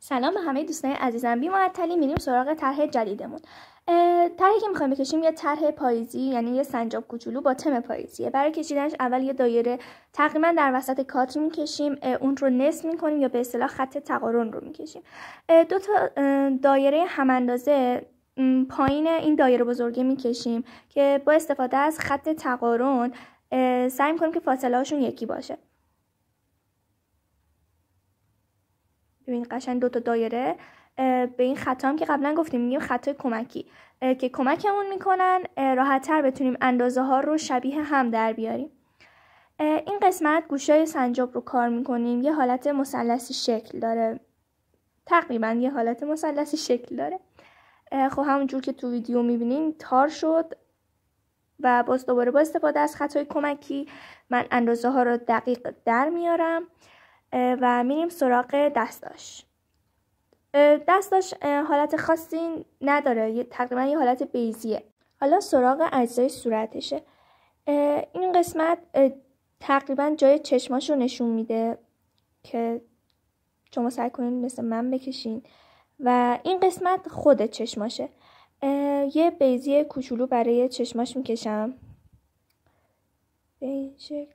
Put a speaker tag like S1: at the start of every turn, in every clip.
S1: سلام به همه دوستان عزیزم بی میریم سراغ طرح جدیدمون طرحی که میخوایم بکشیم یه طرح پاییزی یعنی یه سنجاب کوچولو با تم پاییزیه برای کشیدنش اول یه دایره تقریبا در وسط کاتر میکشیم اون رو نصف میکنیم یا به اصطلاح خط تقارن رو میکشیم دو تا دایره هم اندازه پایین این دایره بزرگه میکشیم که با استفاده از خط تقارن سعی میکنیم که فاصله هاشون یکی باشه ببین قشنگ تا دایره به این خطا هم که قبلا گفتیم میگیم خطای کمکی که کمکمون میکنن تر بتونیم اندازه ها رو شبیه هم در بیاریم این قسمت گوشه سنجاب رو کار میکنیم یه حالت مثلثی شکل داره تقریبا یه حالت مثلثی شکل داره خب همونجور که تو ویدیو میبینیم تار شد و باز دوباره با استفاده از خطای کمکی من اندازه ها رو دقیق در میارم و میریم سراغ دستاش دستاش حالت خاصی نداره تقریبا یه حالت بیزیه حالا سراغ اجزای صورتشه این قسمت تقریبا جای چشماش رو نشون میده که شما سعی کنید مثل من بکشین و این قسمت خود چشماشه یه بیزی کوچولو برای چشماش میکشم به این شکل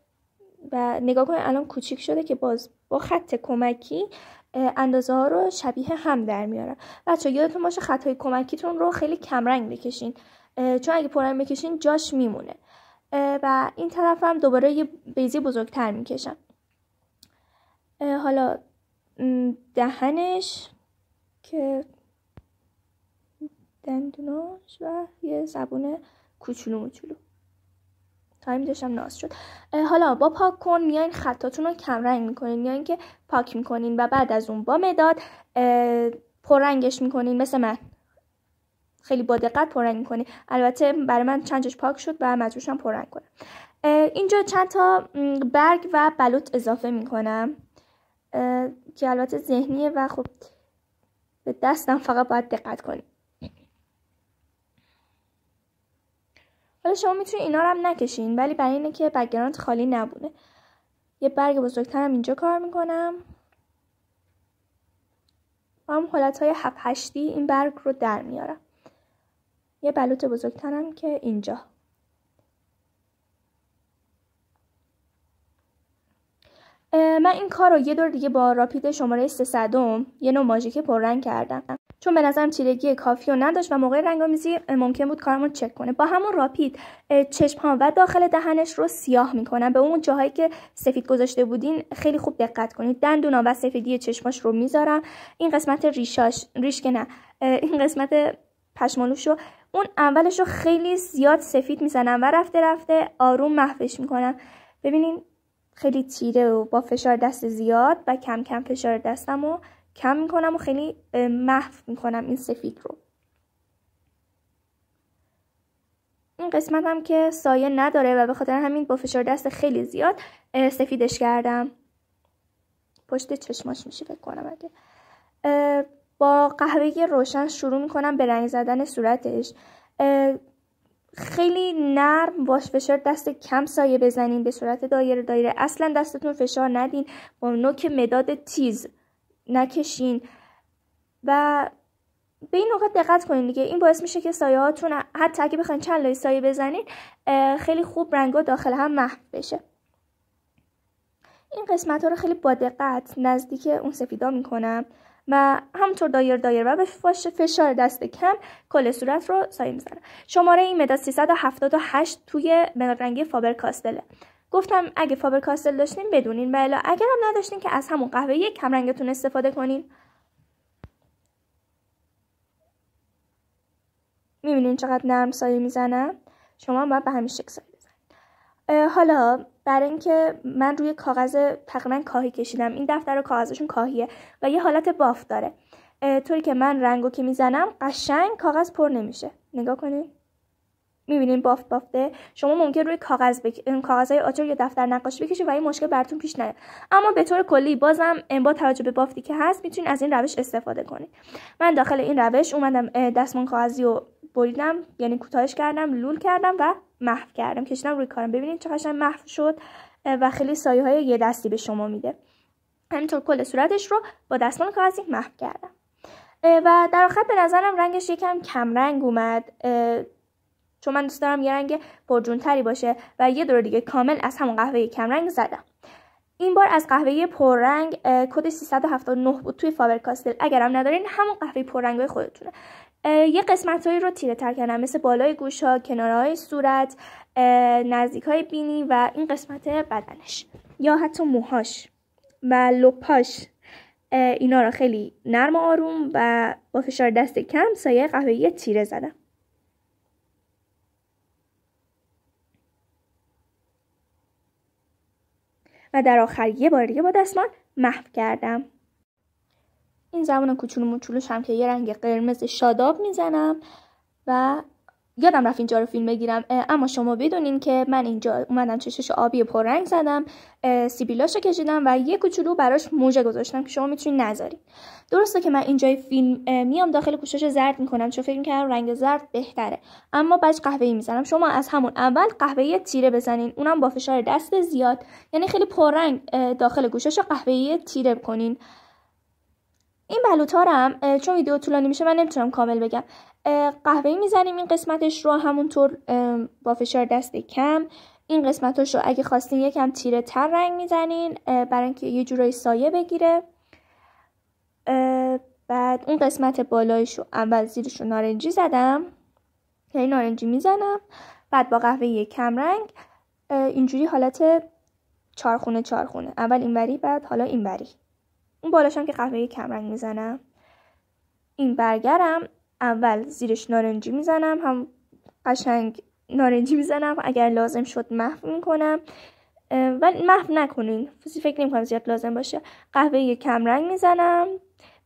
S1: و نگاه کنید الان کوچیک شده که باز با خط کمکی اندازه ها رو شبیه هم در میارن بچه یادتون باشه خط های کمکیتون رو خیلی کمرنگ بکشین چون اگه پررنگ بکشین جاش میمونه و این طرف هم دوباره یه بیزی بزرگتر میکشم حالا دهنش که دندوناش و یه زبون کوچولو موچولو تایم ناز شد حالا با پاک کن میاین خطاتون رو کمرنگ میکنین یا اینکه پاک میکنین و بعد از اون با مداد پررنگش میکنین مثل من خیلی با دقت پررنگ میکنین البته برای من چندش پاک شد و مجبور پررنگ کنم اینجا چند تا برگ و بلوط اضافه میکنم که البته ذهنیه و خب به دستم فقط باید دقت کنید حالا شما میتونید اینا رو هم نکشین ولی برای اینه که بگراند خالی نبونه یه برگ بزرگترم اینجا کار میکنم با هم حالت های هفت هشتی این برگ رو در میارم یه بلوط بزرگترم که اینجا من این کار رو یه دور دیگه با راپید شماره 300 یه نوع ماژیک پررنگ کردم چون به نظرم چیرگی کافی نداشت و موقع رنگامیزی ممکن بود کارمون چک کنه با همون راپید چشم ها و داخل دهنش رو سیاه میکنم به اون جاهایی که سفید گذاشته بودین خیلی خوب دقت کنید دندونا و سفیدی چشماش رو میذارم این قسمت ریشاش ریش که نه این قسمت پشمالوش رو اون اولش رو خیلی زیاد سفید میزنم و رفته رفته آروم محوش میکنم ببینین خیلی تیره و با فشار دست زیاد و کم کم فشار دستم و کم میکنم و خیلی محو میکنم این سفید رو این قسمت هم که سایه نداره و به خاطر همین با فشار دست خیلی زیاد سفیدش کردم پشت چشماش میشه فکر کنم اگه با قهوه روشن شروع میکنم به رنگ زدن صورتش خیلی نرم باش فشار دست کم سایه بزنین به صورت دایره دایره اصلا دستتون فشار ندین با نوک مداد تیز نکشین و به این نقطه دقت کنین دیگه این باعث میشه که سایه هاتون حتی اگه بخواین چند لایه سایه بزنین خیلی خوب رنگا داخل هم محو بشه این قسمت ها رو خیلی با دقت نزدیک اون سفیدا میکنم و همونطور دایر دایر و به فشار دست کم کل صورت رو سایه میزنم شماره این مداد 378 توی رنگی فابر کاستله گفتم اگه فابر کاستل داشتین بدونین و بله، اگر هم نداشتین که از همون قهوه یک رنگتون استفاده کنین میبینین چقدر نرم سایه میزنم شما باید به همین شکل سایه بزنید حالا برای اینکه من روی کاغذ تقریبا کاهی کشیدم این دفتر رو کاغذشون کاهیه و یه حالت باف داره طوری که من رنگو که میزنم قشنگ کاغذ پر نمیشه نگاه کنید میبینین بافت بافته شما ممکن روی کاغذ بک... کاغذهای آجر یا دفتر نقاشی بکشید و این مشکل براتون پیش نیاد اما به طور کلی بازم با توجه به بافتی که هست میتونین از این روش استفاده کنید من داخل این روش اومدم دستمان کاغذی رو بریدم یعنی کوتاهش کردم لول کردم و محو کردم کشیدم روی کارم ببینید چه قشنگ محو شد و خیلی سایه های یه دستی به شما میده همینطور کل صورتش رو با دستمال کاغذی محو کردم و در آخر به نظرم رنگش یکم کم رنگ اومد چون من دوست دارم یه رنگ پرجونتری باشه و یه دور دیگه کامل از همون قهوه کمرنگ زدم این بار از قهوه پررنگ کد 379 بود توی فاور کاستل اگرم ندارین همون قهوه پررنگ های خودتونه یه قسمتهایی رو تیره تر کردم مثل بالای گوش ها کنارهای صورت نزدیک های بینی و این قسمت بدنش یا حتی موهاش و لپاش اینا رو خیلی نرم و آروم و با فشار دست کم سایه قهوه‌ای تیره زدم و در آخر یه بار دیگه با دستمال محو کردم این زمان کوچولو موچولوش هم که یه رنگ قرمز شاداب میزنم و یادم رفت اینجا رو فیلم بگیرم اما شما بدونین که من اینجا اومدم چشش آبی پررنگ زدم سیبیلاش رو کشیدم و یه کوچولو براش موجه گذاشتم که شما میتونین نذارین درسته که من اینجای فیلم میام داخل کوشش زرد میکنم چون فکر کردم رنگ زرد بهتره اما بعد قهوه‌ای میزنم شما از همون اول قهوه‌ای تیره بزنین اونم با فشار دست زیاد یعنی خیلی پررنگ داخل گوشش قهوه‌ای تیره کنین این بلوتارم چون ویدیو طولانی میشه من نمیتونم کامل بگم قهوه میزنیم این قسمتش رو همونطور با فشار دست کم این قسمتش رو اگه خواستین یکم تیره تر رنگ میزنین برای اینکه یه جورایی سایه بگیره بعد اون قسمت بالایش رو اول زیرش رو نارنجی زدم یعنی نارنجی میزنم بعد با قهوه کم رنگ اینجوری حالت چارخونه چارخونه اول این بری بعد حالا این بری اون بالاشم که قهوه کمرنگ میزنم این برگرم اول زیرش نارنجی میزنم هم قشنگ نارنجی میزنم اگر لازم شد محو میکنم ولی محو نکنین فکر نمیکنم زیاد لازم باشه قهوه کمرنگ میزنم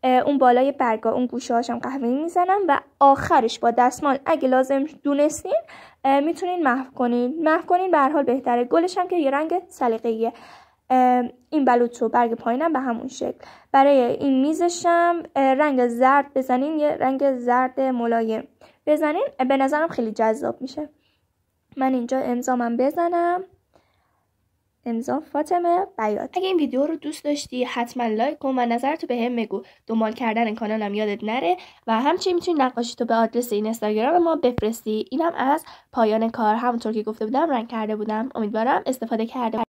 S1: اون بالای برگا اون گوشه هاشم قهوه میزنم و آخرش با دستمال اگه لازم دونستین میتونین محو کنین محو کنین به هر حال بهتره گلش هم که یه رنگ سلیقه‌ایه این بلوط رو برگ پایینم به همون شکل برای این میزشم رنگ زرد بزنین یه رنگ زرد ملایم بزنین به نظرم خیلی جذاب میشه من اینجا امضامم بزنم امضا فاطمه بیاد اگه این ویدیو رو دوست داشتی حتما لایک کن و نظرتو به هم بگو دنبال کردن کانالم یادت نره و همچنین میتونی تو به آدرس این استاگرام ما بفرستی اینم از پایان کار همونطور که گفته بودم رنگ کرده بودم امیدوارم استفاده کرده